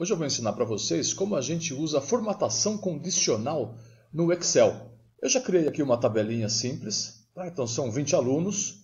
Hoje eu vou ensinar para vocês como a gente usa a formatação condicional no Excel. Eu já criei aqui uma tabelinha simples, tá? então são 20 alunos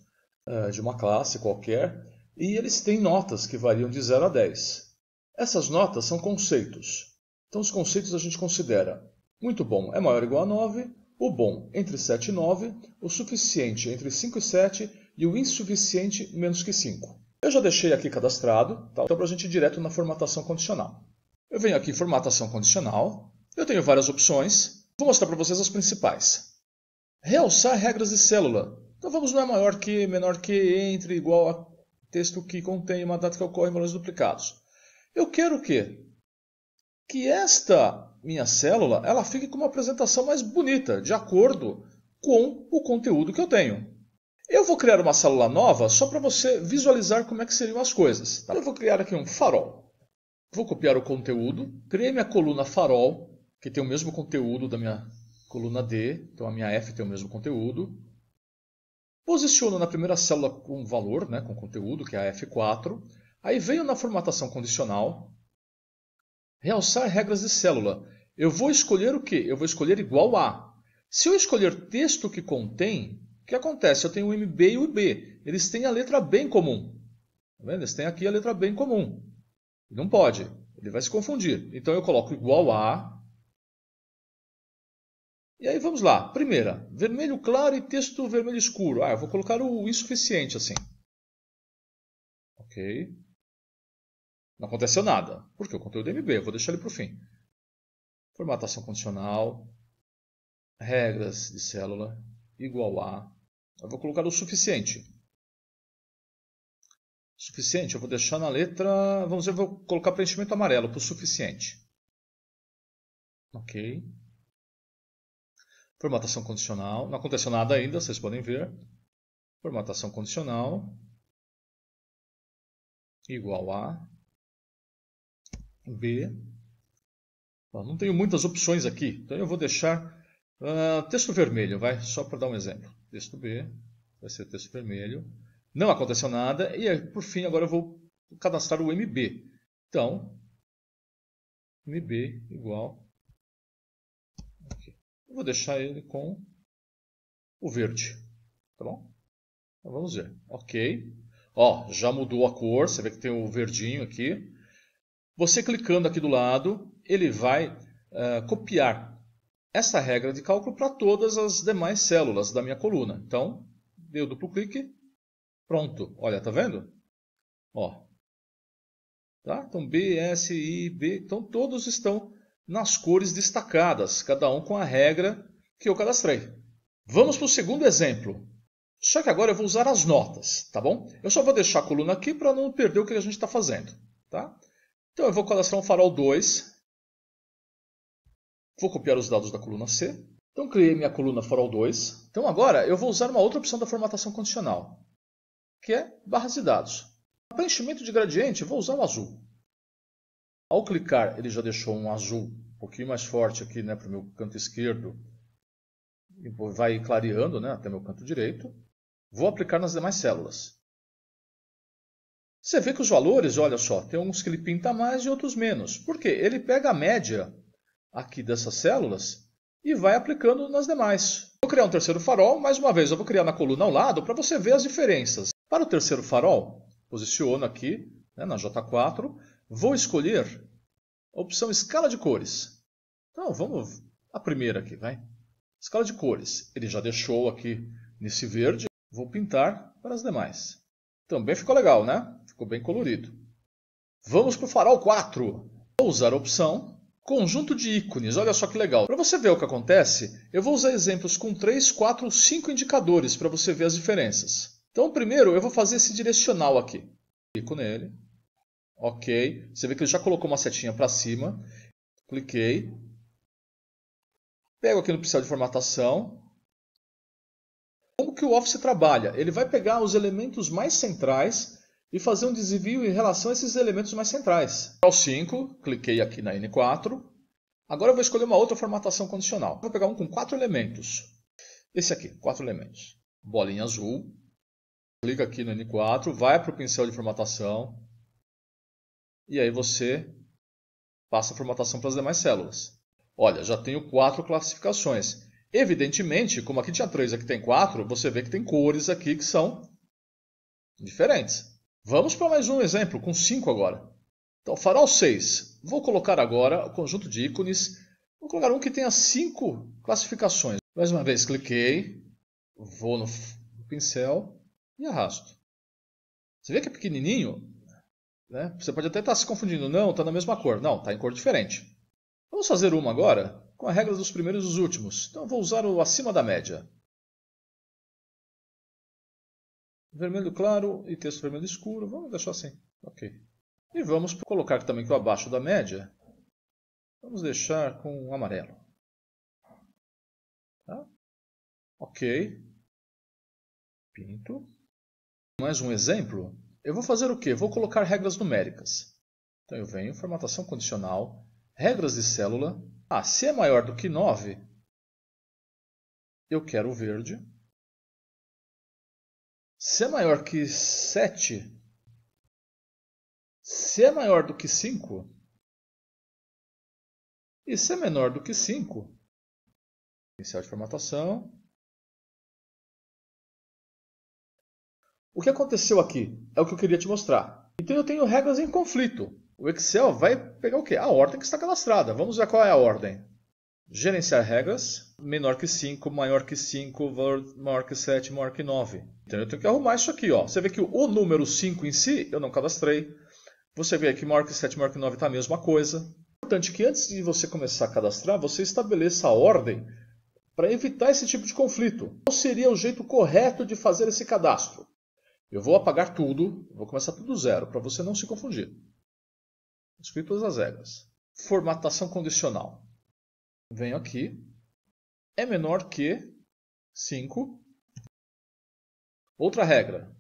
eh, de uma classe qualquer e eles têm notas que variam de 0 a 10. Essas notas são conceitos. Então os conceitos a gente considera muito bom é maior ou igual a 9, o bom entre 7 e 9, o suficiente entre 5 e 7 e o insuficiente menos que 5. Eu já deixei aqui cadastrado, tá? então para a gente ir direto na formatação condicional. Eu venho aqui em formatação condicional, eu tenho várias opções, vou mostrar para vocês as principais. Realçar regras de célula. Então vamos não é maior que, menor que, entre, igual a texto que contém uma data que ocorre em valores duplicados. Eu quero o quê? Que esta minha célula ela fique com uma apresentação mais bonita, de acordo com o conteúdo que eu tenho. Eu vou criar uma célula nova só para você visualizar como é que seriam as coisas. Tá? Eu vou criar aqui um farol. Vou copiar o conteúdo, criei minha coluna farol, que tem o mesmo conteúdo da minha coluna D, então a minha F tem o mesmo conteúdo. Posiciono na primeira célula com valor, né, com conteúdo, que é a F4. Aí venho na formatação condicional, realçar regras de célula. Eu vou escolher o que? Eu vou escolher igual a. Se eu escolher texto que contém, o que acontece? Eu tenho o MB e o IB. Eles têm a letra B em comum. Tá vendo? Eles têm aqui a letra B em comum. Não pode. Ele vai se confundir. Então eu coloco igual a. E aí vamos lá. Primeira, vermelho claro e texto vermelho escuro. Ah, eu vou colocar o insuficiente assim. Ok. Não aconteceu nada, porque o conteúdo é MB, eu vou deixar ele para o fim. Formatação condicional, regras de célula, igual a. Eu vou colocar o suficiente. Suficiente, eu vou deixar na letra. Vamos ver, eu vou colocar preenchimento amarelo para o suficiente. Ok. Formatação condicional. Não aconteceu nada ainda, vocês podem ver. Formatação condicional igual a B. Bom, não tenho muitas opções aqui, então eu vou deixar Uh, texto vermelho, vai, só para dar um exemplo. Texto B, vai ser texto vermelho. Não aconteceu nada. E por fim, agora eu vou cadastrar o MB. Então, MB igual. vou deixar ele com o verde. Tá bom? Então, vamos ver. Ok. Ó, já mudou a cor. Você vê que tem o verdinho aqui. Você clicando aqui do lado, ele vai uh, copiar essa regra de cálculo para todas as demais células da minha coluna. Então, deu duplo clique, pronto. Olha, tá vendo? Ó. Tá? Então, B, S, I, B, então todos estão nas cores destacadas, cada um com a regra que eu cadastrei. Vamos para o segundo exemplo. Só que agora eu vou usar as notas, tá bom? Eu só vou deixar a coluna aqui para não perder o que a gente está fazendo, tá? Então eu vou cadastrar um farol 2, Vou copiar os dados da coluna C. Então criei minha coluna for all 2. Então agora eu vou usar uma outra opção da formatação condicional, que é barras de dados. Para preenchimento de gradiente, vou usar o azul. Ao clicar, ele já deixou um azul um pouquinho mais forte aqui né, para o meu canto esquerdo. E vai clareando né, até meu canto direito. Vou aplicar nas demais células. Você vê que os valores, olha só, tem uns que ele pinta mais e outros menos. Por quê? Ele pega a média aqui dessas células e vai aplicando nas demais. Vou criar um terceiro farol, mais uma vez eu vou criar na coluna ao lado para você ver as diferenças. Para o terceiro farol, posiciono aqui né, na J4, vou escolher a opção escala de cores. Então vamos a primeira aqui, vai. Escala de cores, ele já deixou aqui nesse verde, vou pintar para as demais. Também ficou legal, né? Ficou bem colorido. Vamos para o farol 4. Vou usar a opção Conjunto de ícones, olha só que legal. Para você ver o que acontece, eu vou usar exemplos com 3, 4 ou 5 indicadores para você ver as diferenças. Então, primeiro, eu vou fazer esse direcional aqui. Clico nele. Ok. Você vê que ele já colocou uma setinha para cima. Cliquei. Pego aqui no pincel de formatação. Como que o Office trabalha? Ele vai pegar os elementos mais centrais e fazer um desvio em relação a esses elementos mais centrais. Para o 5, cliquei aqui na N4. Agora eu vou escolher uma outra formatação condicional. Vou pegar um com quatro elementos. Esse aqui, quatro elementos. Bolinha azul. Clica aqui no N4, vai para o pincel de formatação. E aí você passa a formatação para as demais células. Olha, já tenho quatro classificações. Evidentemente, como aqui tinha três, aqui tem quatro, você vê que tem cores aqui que são diferentes. Vamos para mais um exemplo, com 5 agora. Então, farol 6. Vou colocar agora o conjunto de ícones. Vou colocar um que tenha 5 classificações. Mais uma vez, cliquei, vou no pincel e arrasto. Você vê que é pequenininho? Né? Você pode até estar tá se confundindo. Não, está na mesma cor. Não, está em cor diferente. Vamos fazer uma agora com a regra dos primeiros e dos últimos. Então, eu vou usar o acima da média. vermelho claro e texto vermelho escuro. Vamos deixar assim. Ok. E vamos colocar também que o abaixo da média, vamos deixar com amarelo. Tá? Ok. Pinto. Mais um exemplo. Eu vou fazer o quê? Vou colocar regras numéricas. Então eu venho, formatação condicional, regras de célula. Ah, se é maior do que 9, eu quero o verde. Se é maior que 7, se é maior do que 5, e se é menor do que 5, inicial de formatação. O que aconteceu aqui é o que eu queria te mostrar. Então eu tenho regras em conflito. O Excel vai pegar o quê? A ordem que está cadastrada. Vamos ver qual é a ordem. Gerenciar regras, menor que 5, maior que 5, maior que 7, maior que 9. Então eu tenho que arrumar isso aqui. Ó. Você vê que o número 5 em si eu não cadastrei. Você vê que maior que 7, maior que 9 está a mesma coisa. É importante que antes de você começar a cadastrar, você estabeleça a ordem para evitar esse tipo de conflito. Qual seria o jeito correto de fazer esse cadastro? Eu vou apagar tudo, vou começar tudo zero, para você não se confundir. Escrito todas as regras. Formatação condicional venho aqui, é menor que 5. Outra regra.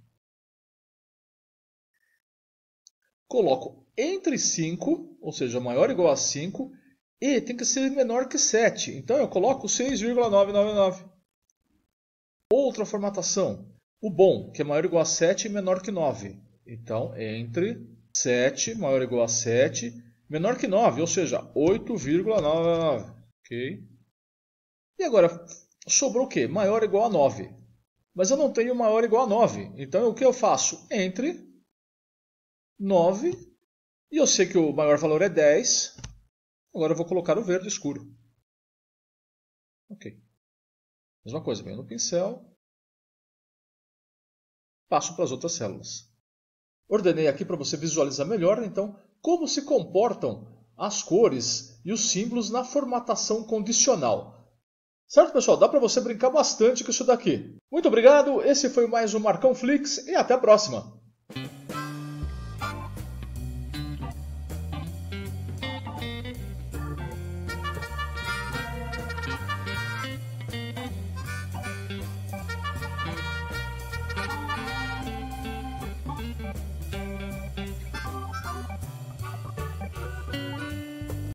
Coloco entre 5, ou seja, maior ou igual a 5, e tem que ser menor que 7. Então eu coloco 6,999. Outra formatação. O bom, que é maior ou igual a 7 e menor que 9. Então, entre 7, maior ou igual a 7, menor que 9, ou seja, 8,999. Ok. E agora, sobrou o quê? Maior ou igual a 9. Mas eu não tenho maior ou igual a 9. Então, o que eu faço? Entre 9. E eu sei que o maior valor é 10. Agora eu vou colocar o verde escuro. Ok. Mesma coisa, venho no pincel. Passo para as outras células. Ordenei aqui para você visualizar melhor, então, como se comportam as cores e os símbolos na formatação condicional. Certo, pessoal? Dá para você brincar bastante com isso daqui. Muito obrigado, esse foi mais um Marcão Flix e até a próxima!